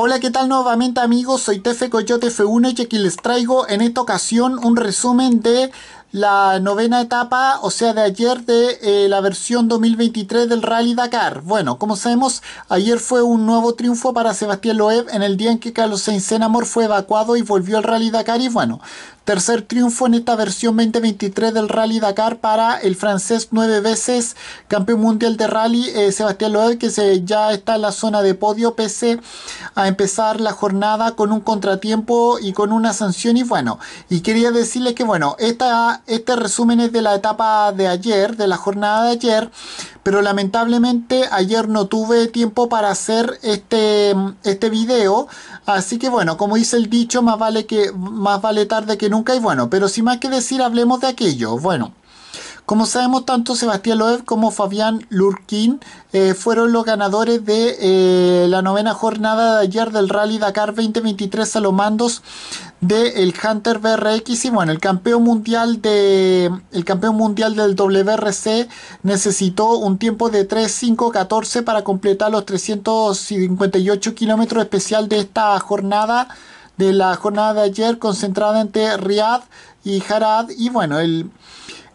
Hola, ¿qué tal nuevamente amigos? Soy Tefe Coyote F1 y aquí les traigo en esta ocasión un resumen de la novena etapa, o sea, de ayer de eh, la versión 2023 del Rally Dakar. Bueno, como sabemos, ayer fue un nuevo triunfo para Sebastián Loeb en el día en que Carlos Sainz Amor fue evacuado y volvió al Rally Dakar. Y bueno, tercer triunfo en esta versión 2023 del Rally Dakar para el francés nueve veces campeón mundial de rally eh, Sebastián Loeb, que se, ya está en la zona de podio, pese a empezar la jornada con un contratiempo y con una sanción. Y bueno, y quería decirles que bueno, esta este resumen es de la etapa de ayer, de la jornada de ayer, pero lamentablemente ayer no tuve tiempo para hacer este, este video, así que bueno, como dice el dicho, más vale, que, más vale tarde que nunca y bueno, pero sin más que decir, hablemos de aquello. Bueno. Como sabemos, tanto Sebastián Loeb como Fabián Lurkin eh, fueron los ganadores de eh, la novena jornada de ayer del Rally Dakar 2023 a los mandos del Hunter BRX y bueno, el campeón mundial de el campeón mundial del WRC necesitó un tiempo de 3.5.14 para completar los 358 kilómetros especial de esta jornada de la jornada de ayer concentrada entre Riyadh y Harad y bueno, el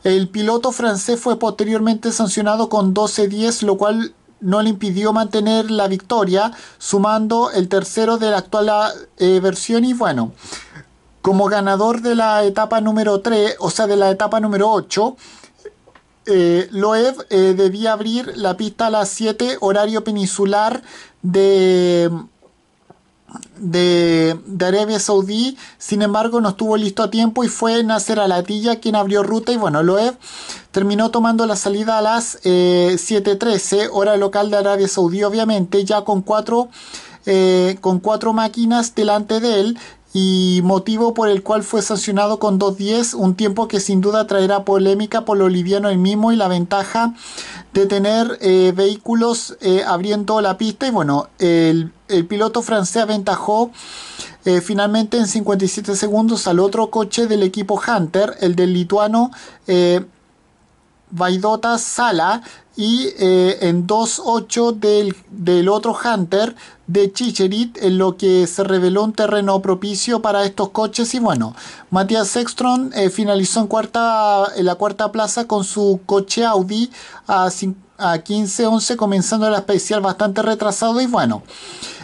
el piloto francés fue posteriormente sancionado con 12-10, lo cual no le impidió mantener la victoria, sumando el tercero de la actual eh, versión y bueno, como ganador de la etapa número 3, o sea, de la etapa número 8, eh, Loeb eh, debía abrir la pista a las 7 horario peninsular de de, Arabia Saudí, sin embargo no estuvo listo a tiempo y fue Nasser Alatilla quien abrió ruta y bueno, Loeb terminó tomando la salida a las 7.13 eh, hora local de Arabia Saudí obviamente, ya con cuatro, eh, con cuatro máquinas delante de él y motivo por el cual fue sancionado con 2.10, un tiempo que sin duda traerá polémica por lo liviano el mismo y la ventaja de tener eh, vehículos eh, abriendo la pista. Y bueno, el, piloto francés aventajó eh, finalmente en 57 segundos al otro coche del equipo Hunter, el del lituano Vaidota Sala y eh, en 2.8 del, del otro Hunter de Chicherit, en lo que se reveló un terreno propicio para estos coches. Y bueno, Matías Sextron eh, finalizó en, cuarta, en la cuarta plaza con su coche Audi a, 15-11 comenzando la especial bastante retrasado. Y bueno,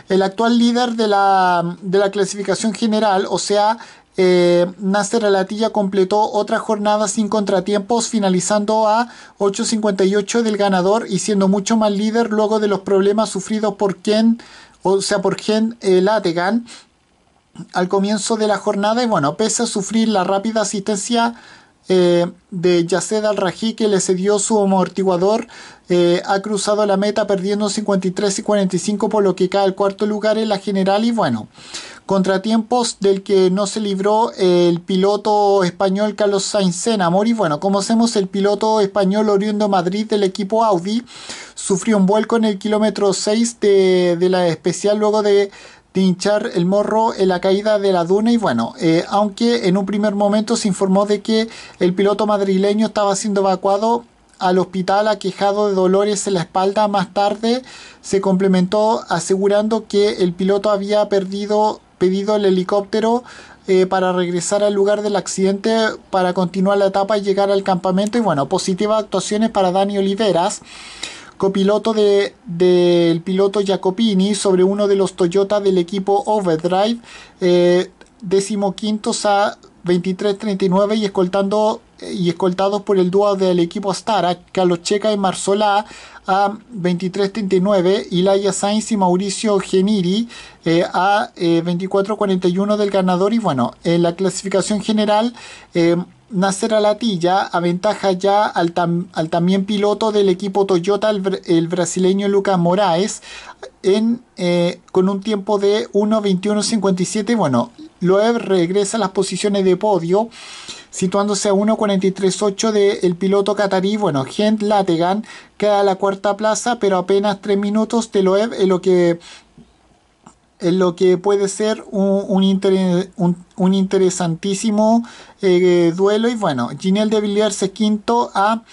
el actual líder de la, de la clasificación general, o sea, eh, Nasser Alatilla completó otra jornada sin contratiempos, finalizando a 8.58 del ganador y siendo mucho más líder luego de los problemas sufridos por Ken, o sea, por Ken eh, Lategan al comienzo de la jornada. Y bueno, pese a sufrir la rápida asistencia eh, de Yaced Al-Rají que le cedió su amortiguador ha cruzado la meta perdiendo 53 y 45 por lo que cae al cuarto lugar en la general y bueno contratiempos del que no se libró el piloto español Carlos Sainz Amor. Y bueno, como hacemos, el piloto español oriundo de Madrid del equipo Audi sufrió un vuelco en el kilómetro 6 de, la especial luego de, hinchar el morro en la caída de la duna y bueno, eh, aunque en un primer momento se informó de que el piloto madrileño estaba siendo evacuado al hospital aquejado de dolores en la espalda, más tarde se complementó asegurando que el piloto había perdido pedido el helicóptero eh, para regresar al lugar del accidente, para continuar la etapa y llegar al campamento. Y bueno, positivas actuaciones para Dani Oliveras, copiloto del de, piloto Jacopini sobre uno de los Toyota del equipo Overdrive, eh, décimo a 23.39 y escoltando y escoltados por el dúo del equipo Stara, Carlos Checa y Marzola a 23.39, Ilaya Sainz y Mauricio Geniri eh, a 24-41 eh, del ganador y bueno, en la clasificación general... Eh, Nasser Alatilla aventaja ya al, también piloto del equipo Toyota, el, brasileño Lucas Moraes, eh, con un tiempo de 1.21.57. Bueno, Loeb regresa a las posiciones de podio situándose a 1.43.8 del piloto catarí, bueno, Gent Lategan queda a la cuarta plaza, pero apenas 3 minutos de en lo que en lo que puede ser un, un, interesantísimo eh, duelo. Y bueno, Ginel de Villiers es quinto a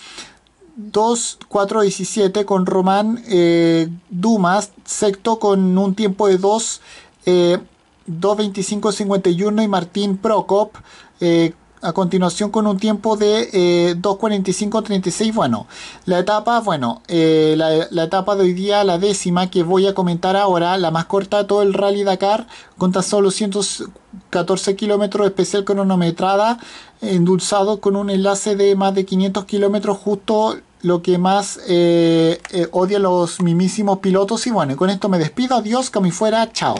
2.4.17 con Román eh, Dumas, sexto con un tiempo de 2. Eh, 2.25.51 y Martín Prokop eh, a continuación con un tiempo de eh, 2.45.36. Bueno, la etapa, bueno, eh, la, la, etapa de hoy día, la décima que voy a comentar ahora, la más corta, de todo el Rally Dakar, con tan solo 114 kilómetros, especial cronometrada, endulzado con un enlace de más de 500 kilómetros, justo lo que más eh, eh odian los mimísimos pilotos. Y bueno, con esto me despido, adiós, que me fuera, chao.